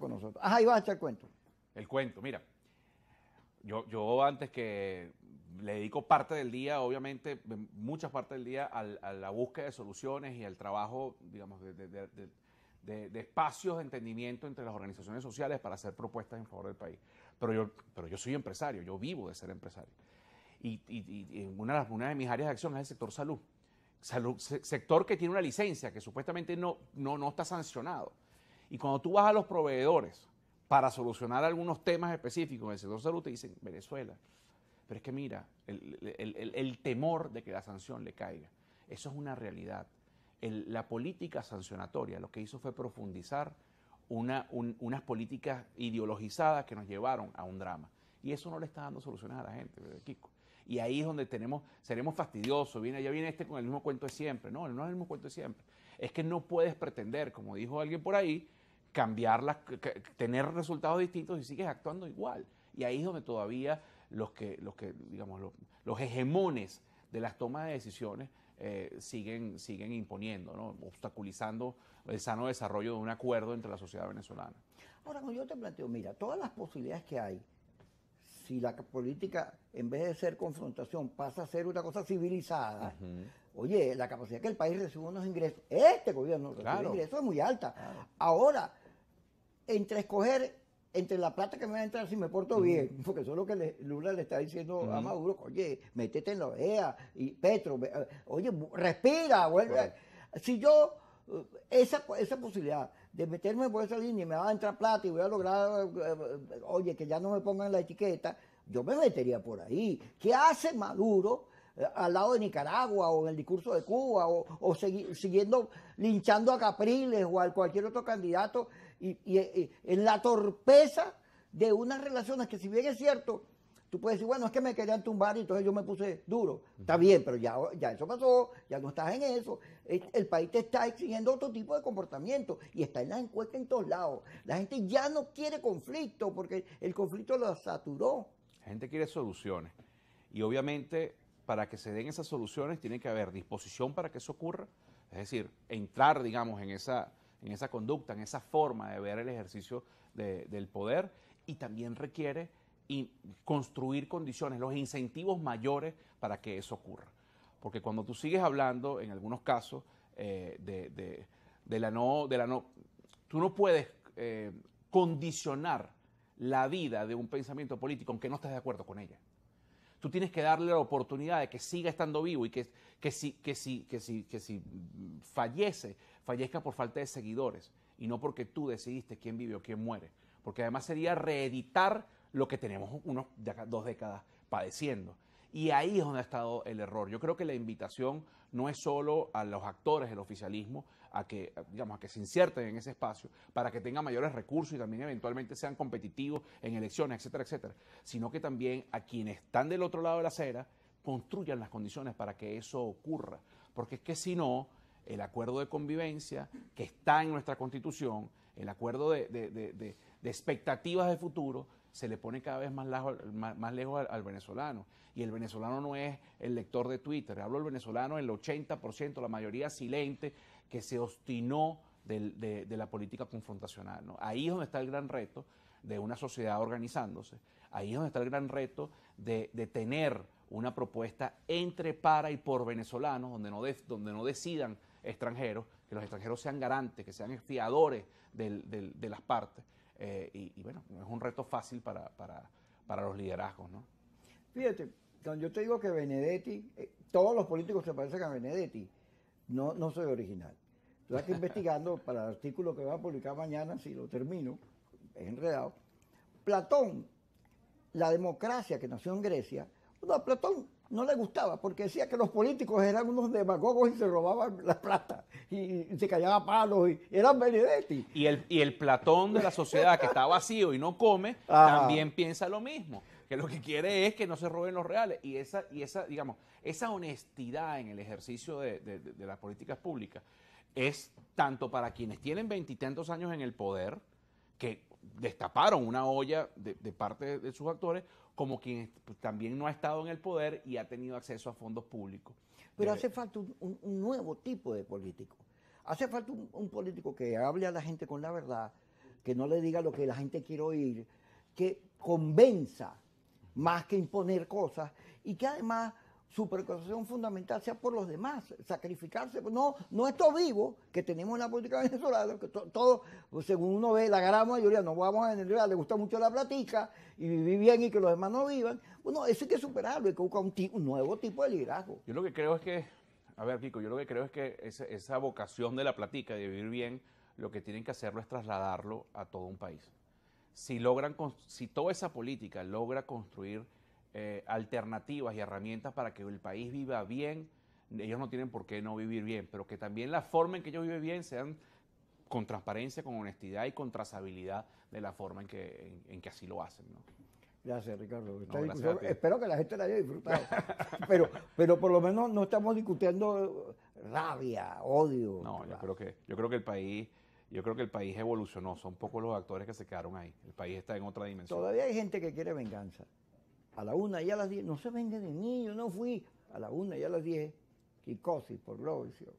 con nosotros. Ah, ahí vas a echar el cuento. El cuento, mira. Yo, yo antes que le dedico parte del día, obviamente, muchas partes del día, a la búsqueda de soluciones y al trabajo, digamos, de, espacios de entendimiento entre las organizaciones sociales para hacer propuestas en favor del país. Pero yo, pero yo soy empresario, yo vivo de ser empresario. Y, una, de una de mis áreas de acción es el sector salud. salud. Sector que tiene una licencia que supuestamente no, no, no está sancionado y cuando tú vas a los proveedores para solucionar algunos temas específicos en el sector salud, te dicen Venezuela. Pero es que mira, el, temor de que la sanción le caiga, eso es una realidad. la política sancionatoria lo que hizo fue profundizar unas políticas ideologizadas que nos llevaron a un drama. Y eso no le está dando soluciones a la gente, Kiko. Y ahí es donde tenemos, seremos fastidiosos. Viene, ya viene este con el mismo cuento de siempre. No, no es el mismo cuento de siempre es que no puedes pretender, como dijo alguien por ahí, cambiar tener resultados distintos y sigues actuando igual. Y ahí es donde todavía los que, los que digamos, los, hegemones de las tomas de decisiones eh, siguen, siguen imponiendo, obstaculizando el sano desarrollo de un acuerdo entre la sociedad venezolana. Ahora, cuando yo te planteo, mira, todas las posibilidades que hay si la política, en vez de ser confrontación, pasa a ser una cosa civilizada, oye, la capacidad que el país recibe unos ingresos, este gobierno recibe ingresos es muy alta. Ahora, entre escoger entre la plata que me va a entrar si me porto bien, porque eso es lo que Lula le está diciendo a Maduro, oye, métete en la OEA, y Petro, eh, oye, respira, vuelve. Si yo esa, esa posibilidad de meterme por esa línea y me va a entrar plata y voy a lograr, eh, eh, oye, que ya no me pongan la etiqueta, yo me metería por ahí. ¿Qué hace Maduro? Eh, al lado de Nicaragua o en el discurso de Cuba o, o siguiendo linchando a Capriles o a cualquier otro candidato en la torpeza de unas relaciones que si bien es cierto Tú puedes decir, bueno, es que me querían tumbar y entonces yo me puse duro. Está bien, pero ya, ya eso pasó, ya no estás en eso. El, país te está exigiendo otro tipo de comportamiento y está en la encuesta en todos lados. La gente ya no quiere conflicto porque el conflicto lo saturó. La gente quiere soluciones. Y obviamente, para que se den esas soluciones, tiene que haber disposición para que eso ocurra. Es decir, entrar, digamos, en esa, en esa conducta, en esa forma de ver el ejercicio del poder y también requiere y construir condiciones, los incentivos mayores para que eso ocurra. Porque cuando tú sigues hablando, en algunos casos, eh, de, la no, de la no, tú no puedes eh, condicionar la vida de un pensamiento político aunque no estés de acuerdo con ella. Tú tienes que darle la oportunidad de que siga estando vivo y que, que, si, que, si, que, si, que si fallece, fallezca por falta de seguidores y no porque tú decidiste quién vive o quién muere. Porque además sería reeditar lo que tenemos unos dos décadas padeciendo. Y ahí es donde ha estado el error. Yo creo que la invitación no es solo a los actores del oficialismo a que, digamos, a que se inserten en ese espacio para que tengan mayores recursos y también eventualmente sean competitivos en elecciones, etcétera, etcétera, sino que también a quienes están del otro lado de la acera construyan las condiciones para que eso ocurra. Porque es que si no, el acuerdo de convivencia que está en nuestra constitución el acuerdo de, expectativas de futuro, se le pone cada vez más, lejos al, venezolano. Y el venezolano no es el lector de Twitter. Hablo el venezolano, el 80%, la mayoría silente, que se obstinó de, la política confrontacional. ¿no? Ahí es donde está el gran reto de una sociedad organizándose. Ahí es donde está el gran reto de, tener una propuesta entre, para y por venezolanos, donde no, donde no decidan extranjeros, que los extranjeros sean garantes, que sean fiadores de las partes. Eh, y, bueno, es un reto fácil para, los liderazgos, ¿no? Fíjate, cuando yo te digo que Benedetti, eh, todos los políticos se parecen a Benedetti, no, no soy original. estoy aquí investigando para el artículo que va a publicar mañana, si lo termino, es enredado. Platón, la democracia que nació en Grecia, no, Platón no le gustaba porque decía que los políticos eran unos demagogos y se robaban la plata y, se callaban palos y eran Benedetti. Y el, y el platón de la sociedad que está vacío y no come también piensa lo mismo, que lo que quiere es que no se roben los reales y esa, y esa digamos, esa honestidad en el ejercicio de, de las políticas públicas es tanto para quienes tienen veintitantos años en el poder, que destaparon una olla de, parte de sus actores, como quien pues, también no ha estado en el poder y ha tenido acceso a fondos públicos. Pero hace falta un, nuevo tipo de político. Hace falta un, político que hable a la gente con la verdad, que no le diga lo que la gente quiere oír, que convenza más que imponer cosas y que además su preocupación fundamental sea por los demás, sacrificarse. No, no estos vivos que tenemos en la política venezolana, que todo, pues, según uno ve, la gran mayoría no vamos a Venezuela, le gusta mucho la platica y vivir bien y que los demás no vivan. Bueno, eso hay que superarlo, hay que buscar un, nuevo tipo de liderazgo. Yo lo que creo es que, a ver, Kiko, yo lo que creo es que esa, esa vocación de la platica, de vivir bien, lo que tienen que hacerlo es trasladarlo a todo un país. Si logran, si toda esa política logra construir eh, alternativas y herramientas para que el país viva bien. Ellos no tienen por qué no vivir bien, pero que también la forma en que ellos viven bien sean con transparencia, con honestidad y con trazabilidad de la forma en que, en, que así lo hacen. Gracias, Ricardo. espero que la gente la haya disfrutado. pero, pero por lo menos no estamos discutiendo rabia, odio. No, yo creo que, yo creo que el país yo creo que el país evolucionó, son pocos los actores que se quedaron ahí. El país está en otra dimensión. Todavía hay gente que quiere venganza a la una y a las diez, no se vende de niño, no fui, a la una y a las diez, Kikosis por gloria.